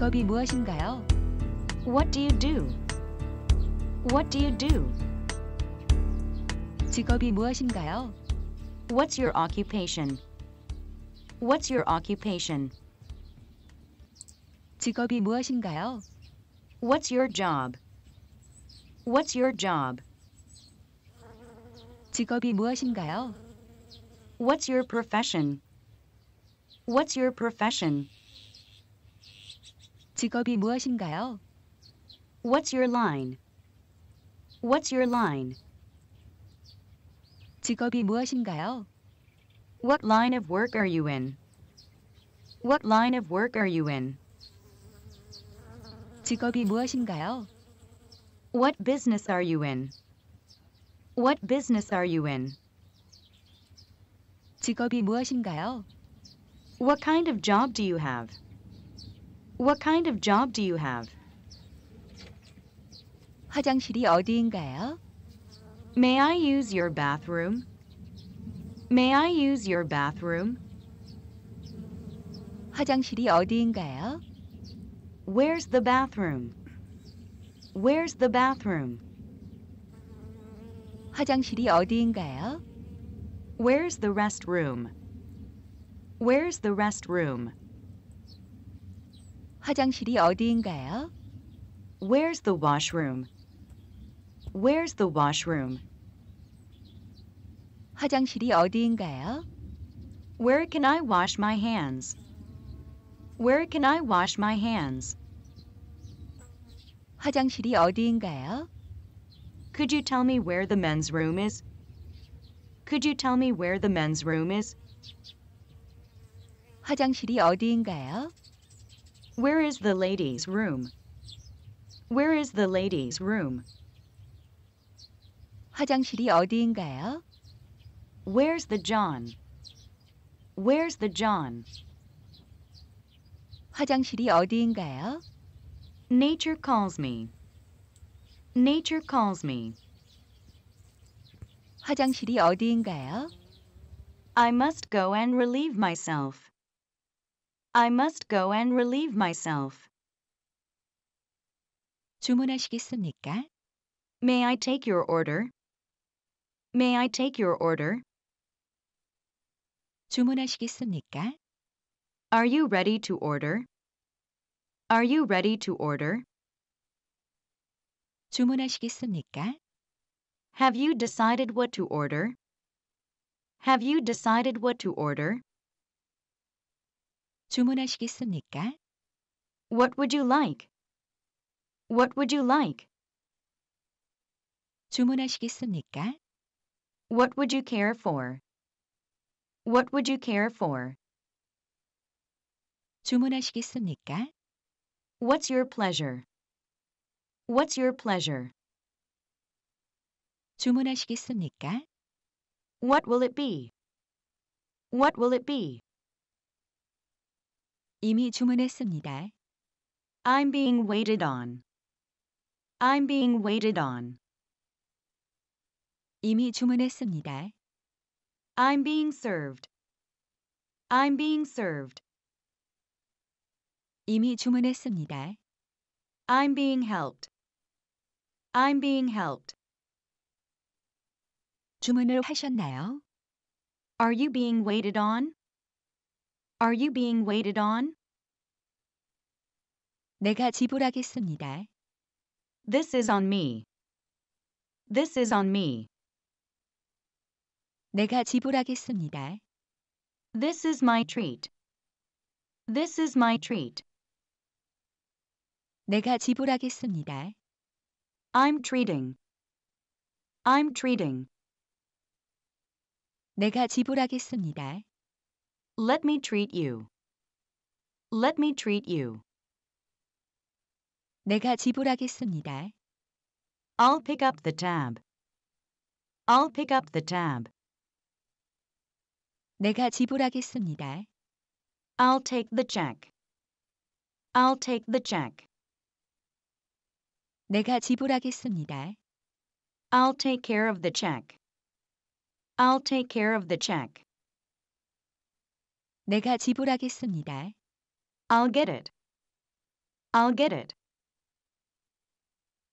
직업이 무엇인가요? What do you do? What do you do? 직업이 무엇인가요? What's your occupation? What's your occupation? 직업이 무엇인가요? What's your job? What's your job? 직업이 무엇인가요? What's your profession? What's your profession? 직업이 무엇인가요? What's your line? What's your line? 직업이 무엇인가요? What line of work are you in? What line of work are you in? 직업이 무엇인가요? What business are you in? What business are you in? 직업이 무엇인가요? What kind of job do you have? What kind of job do you have? 화장실이 어디인가요? May I use your bathroom? May I use your bathroom? 화장실이 어디인가요? Where's the bathroom? Where's the bathroom? 화장실이 어디인가요? Where's the restroom? Where's the restroom? 화장실이 어디인가요? Where's the washroom? Where's the washroom? 화장실이 어디인가요? Where can I wash my hands? Where can I wash my hands? 화장실이 어디인가요? Could you tell me where the men's room is? Could you tell me where the men's room is? 화장실이 어디인가요? Where is the ladies' room? Where is the ladies' room? 화장실이 어디인가요? Where's the John? Where's the John? 화장실이 어디인가요? Nature calls me. Nature calls me. 화장실이 어디인가요? I must go and relieve myself. I must go and relieve myself. 주문하시겠습니까? May I take your order? May I take your order? 주문하시겠습니까? Are you ready to order? Are you ready to order? 주문하시겠습니까? Have you decided what to order? Have you decided what to order? 주문하시겠습니까? What would you like? What would you like? 주문하시겠습니까? What would you care for? What would you care for? 주문하시겠습니까? What's your pleasure? What's your pleasure? 주문하시겠습니까? What will it be? What will it be? 이미 주문했습니다. I'm being waited on. I'm being waited on. 이미 주문했습니다. I'm being served. I'm being served. 이미 주문했습니다. I'm being helped. I'm being helped. 주문을 하셨나요? Are you being waited on? Are you being waited on? 내가 지불하겠습니다. This is on me. This is on me. 내가 지불하겠습니다. This is my treat. This is my treat. 내가 지불하겠습니다. I'm treating. I'm treating. 내가 지불하겠습니다. Let me treat you. Let me treat you. 내가 지불하겠습니다. I'll pick up the tab. I'll pick up the tab. 내가 지불하겠습니다. I'll take the check. I'll take the check. 내가 지불하겠습니다. I'll take care of the check. I'll take care of the check. 내가 지불하겠습니다. I'll get it. I'll get it.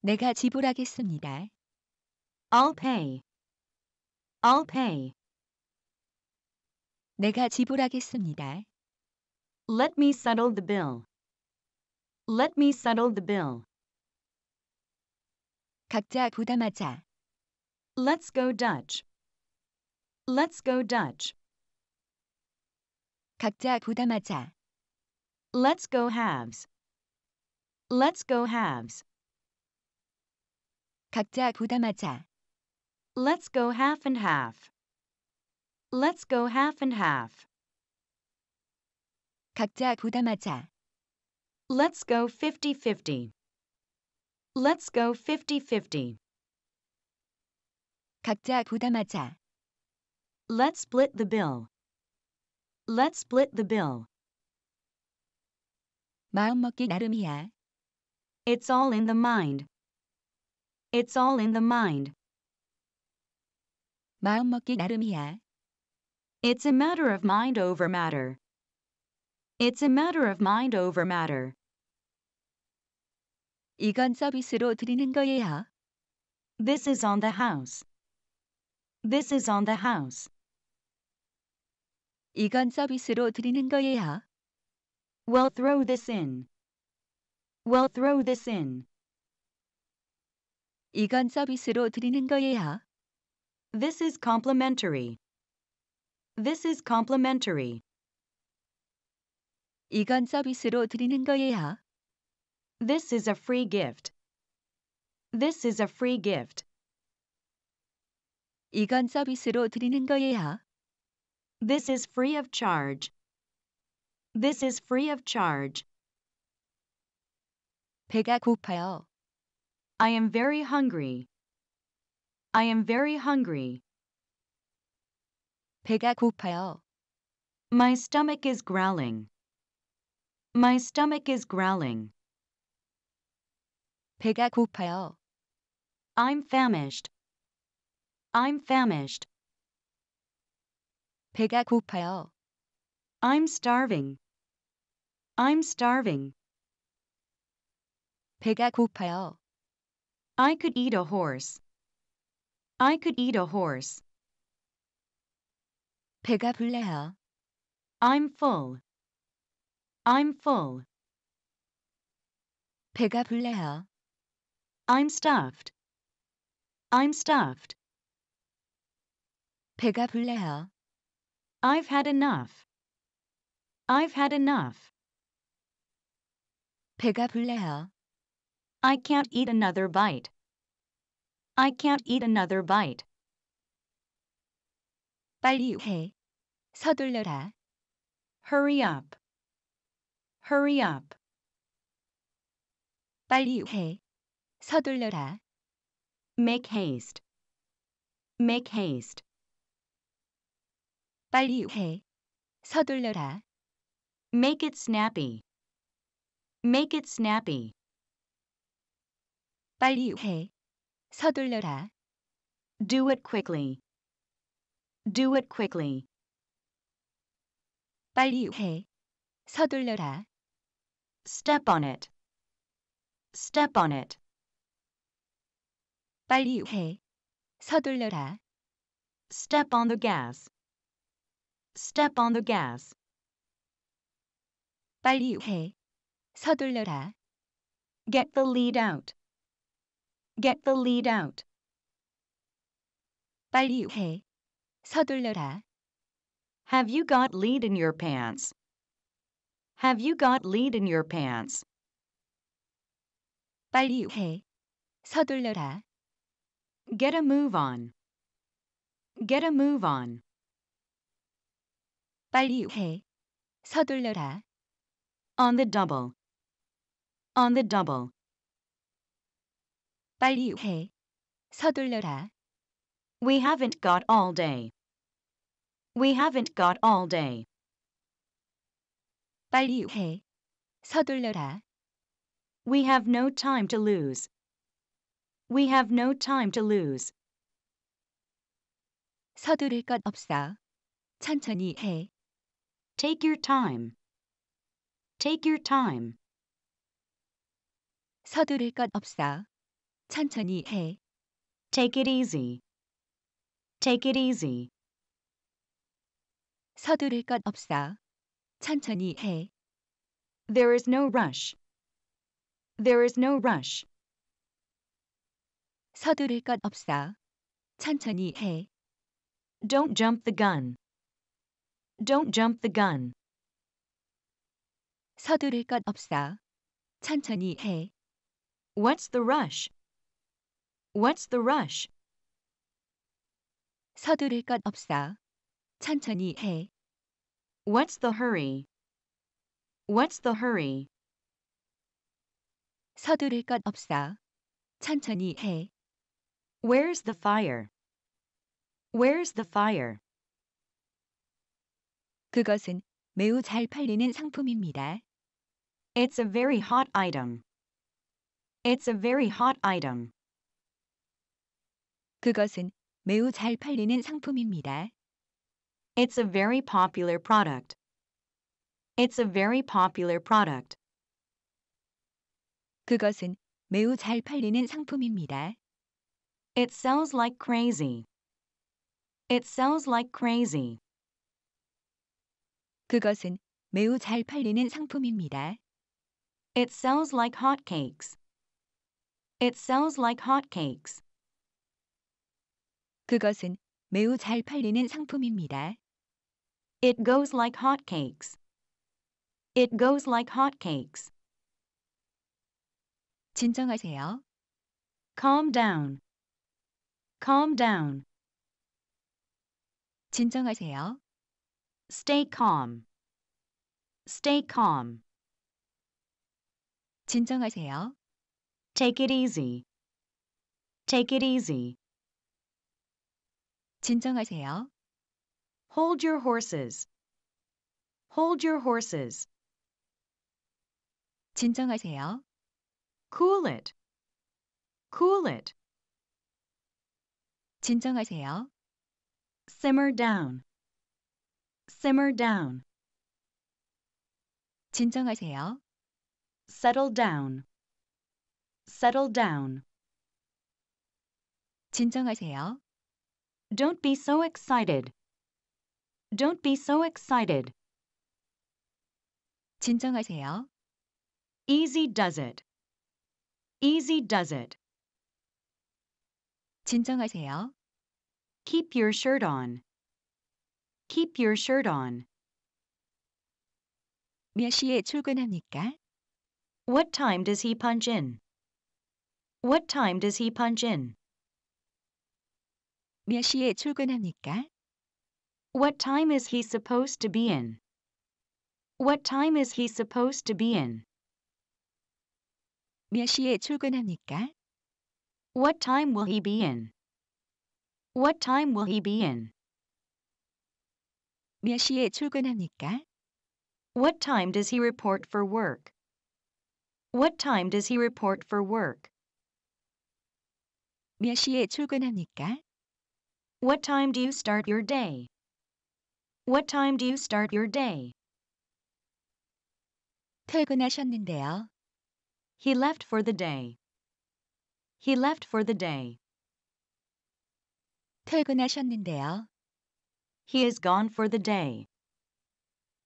내가 지불하겠습니다. I'll pay. I'll pay. 내가 지불하겠습니다. Let me settle the bill. Let me settle the bill. 각자 부담하자. Let's go Dutch. Let's go Dutch. 각자 부담하자. Let's go halves. Let's go halves. 각자 부담하자. Let's go half and half. Let's go half and half. 각자 부담하자. Let's go 50-50. Let's go 50-50. 각자 부담하자. Let's split the bill. Let's split the bill. 마음먹기 나름이야. It's all in the mind. It's all in the mind. 마음먹기 나름이야. It's a matter of mind over matter. It's a matter of mind over matter. 이건 서비스로 드리는 거예요. This is on the house. This is on the house. 이건 서비스로 드리는 거예요. Well, throw this in. Well, throw this in. 이건 서비스로 드리는 거예요. This is complimentary. This is complimentary. 이건 서비스로 드리는 거예요. This is a free gift. This is a free gift. 이건 서비스로 드리는 거예요. This is free of charge. This is free of charge. 배가 고파요. I am very hungry. I am very hungry. 배가 고파요. My stomach is growling. My stomach is growling. 배가 고파요. I'm famished. I'm famished. 배가 고파요. I'm starving. I'm starving. 배가 고파요. I could eat a horse. I could eat a horse. 배가 불러요. I'm full. I'm full. 배가 불러요. I'm stuffed. I'm stuffed. 배가 불러요. I've had enough. I've had enough. 배가 불러요. I can't eat another bite. I can't eat another bite. 빨리 해. 서둘러라. Hurry up. Hurry up. 빨리 해. 서둘러라. Make haste. Make haste. 빨리 해. 서둘러라. Make it snappy. Make it snappy. 빨리 해. 서둘러라. Do it quickly. Do it quickly. 빨리 해. 서둘러라. Step on it. Step on it. 빨리 해. 서둘러라. Step on the gas step on the gas. 빨리 해. 서둘러라. Get the lead out. Get the lead out. 빨리 해. 서둘러라. Have you got lead in your pants? Have you got lead in your pants? 빨리 해. 서둘러라. Get a move on. Get a move on. 빨리 해. 서둘러라. On the double. On the double. 빨리 해. 서둘러라. We haven't got all day. We haven't got all day. 빨리 해. 서둘러라. We have no time to lose. We have no time to lose. 서두를 것 없어. 천천히 해. Take your time. Take your time. 서두를 것 없어. 천천히 해. Take it easy. Take it easy. 서두를 것 없어. 천천히 해. There is no rush. There is no rush. 서두를 것 없어. 천천히 해. Don't jump the gun. Don't jump the gun. 서두를 것 없어. 천천히 해. What's the rush? What's the rush? 서두를 것 없어. 천천히 해. What's the hurry? What's the hurry? 서두를 것 없어. 천천히 해. Where's the fire? Where's the fire? 그것은 매우 잘 팔리는 상품입니다. It's a very hot item. It's a very hot item. 그것은 매우 잘 팔리는 상품입니다. It's a very popular product. It's a very popular product. 그것은 매우 잘 팔리는 상품입니다. It sells like crazy. It sells like crazy. 그것은 매우 잘 팔리는 상품입니다. It sells like hotcakes. It sells like hotcakes. 그것은 매우 잘 팔리는 상품입니다. It goes like hotcakes. It goes like hotcakes. 진정하세요. Calm down. Calm down. 진정하세요. Stay calm. Stay calm. 진정하세요. Take it easy. Take it easy. 진정하세요. Hold your horses. Hold your horses. 진정하세요. Cool it. Cool it. 진정하세요. Simmer down simmer down 진정하세요. settle down settle down 진정하세요. Don't be so excited. Don't be so excited. 진정하세요. Easy does it. Easy does it. 진정하세요. Keep your shirt on. Keep your shirt on. 몇 시에 출근합니까? What time does he punch in? What time does he punch in? 몇 시에 출근합니까? What time is he supposed to be in? What time is he supposed to be in? 몇 시에 출근합니까? What time will he be in? What time will he be in? 몇 시에 출근합니까? What time does he report for work? What time does he report for work? 몇 시에 출근합니까? What time do you start your day? What time do you start your day? 퇴근하셨는데요. He left for the day. He left for the day. 퇴근하셨는데요. He is gone for the day.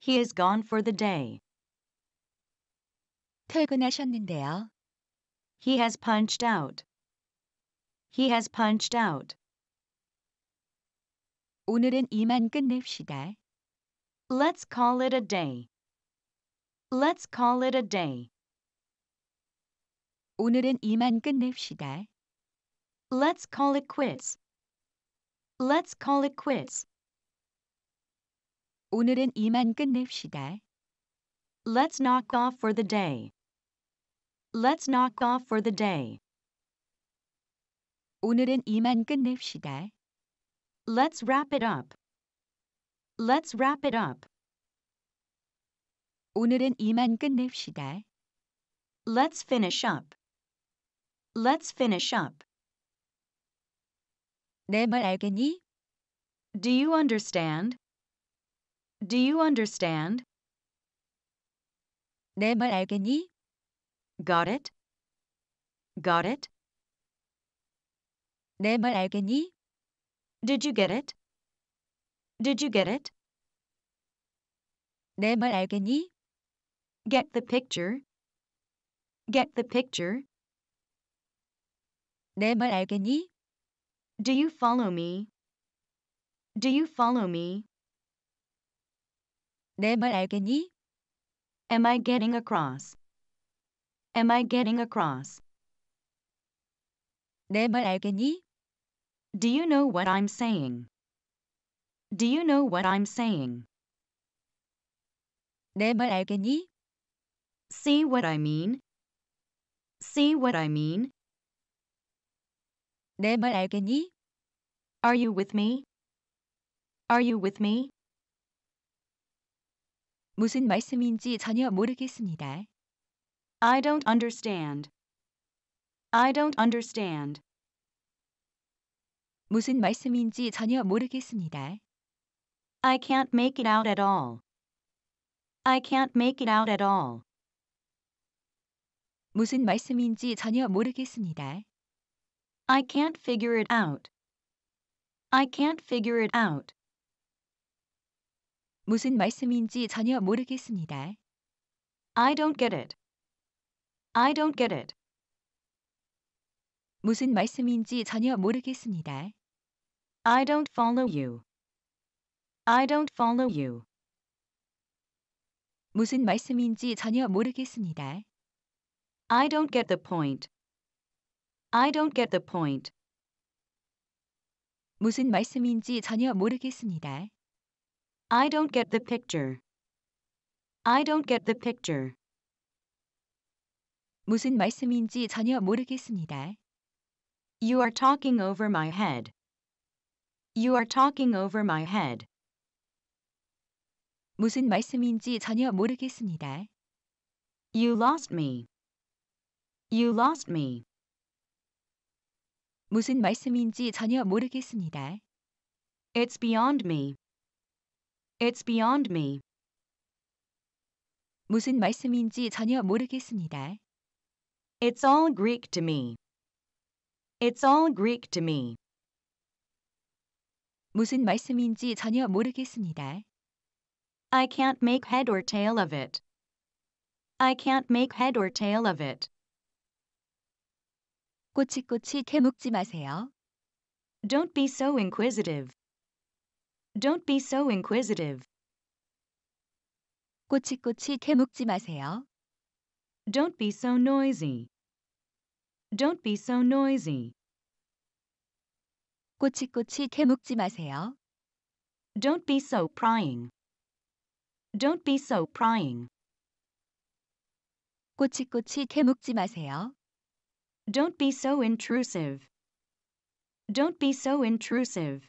He is gone for the day. 퇴근하셨는데요. He has punched out. He has punched out. 오늘은 이만 끝냅시다. Let's call it a day. Let's call it a day. 오늘은 이만 끝냅시다. Let's call it quits. Let's call it quits. 오늘은 이만 끝냅시다. Let's knock off for the day. Let's knock off for the day. 오늘은 이만 끝냅시다. Let's wrap it up. Let's wrap it up. 오늘은 이만 끝냅시다. Let's finish up. Let's finish up. 내 알겠니? Do you understand? Do you understand? 내 말 알겠니? Got it? Got it? 내 말 알겠니? Did you get it? Did you get it? 내 말 알겠니? Get the picture. Get the picture. 내 말 알겠니? Do you follow me? Do you follow me? 내말 알겠니? Am I getting across? Am I getting across? 내 알겠니? Do you know what I'm saying? Do you know what I'm saying? 내 알겠니? See what I mean? See what I mean? 내 알겠니? Are you with me? Are you with me? 무슨 말씀인지 전혀 모르겠습니다. I don't understand. I don't understand. 무슨 말씀인지 전혀 모르겠습니다. I can't make it out at all. I can't make it out at all. 무슨 말씀인지 전혀 모르겠습니다. I can't figure it out. I can't figure it out. 무슨 말씀인지 전혀 모르겠습니다. I don't get it. I don't get it. 무슨 말씀인지 전혀 모르겠습니다. I don't follow you. I don't follow you. 무슨 말씀인지 전혀 모르겠습니다. I don't get the point. I don't get the point. 무슨 말씀인지 전혀 모르겠습니다. I don't get the picture. I don't get the picture. 무슨 말씀인지 전혀 모르겠습니다. You are talking over my head. You are talking over my head. 무슨 말씀인지 전혀 모르겠습니다. You lost me. You lost me. 무슨 말씀인지 전혀 모르겠습니다. It's beyond me. It's beyond me. 무슨 말씀인지 전혀 모르겠습니다. It's all Greek to me. It's all Greek to me. 무슨 말씀인지 전혀 모르겠습니다. I can't make head or tail of it. I can't make head or tail of it. 꼬치꼬치 캐묻지 마세요. Don't be so inquisitive. Don't be so inquisitive. 꼬치꼬치 캐묻지 마세요. Don't be so noisy. Don't be so noisy. 꼬치꼬치 캐묻지 마세요. Don't be so prying. Don't be so prying. 꼬치꼬치 캐묻지 마세요. Don't be so intrusive. Don't be so intrusive.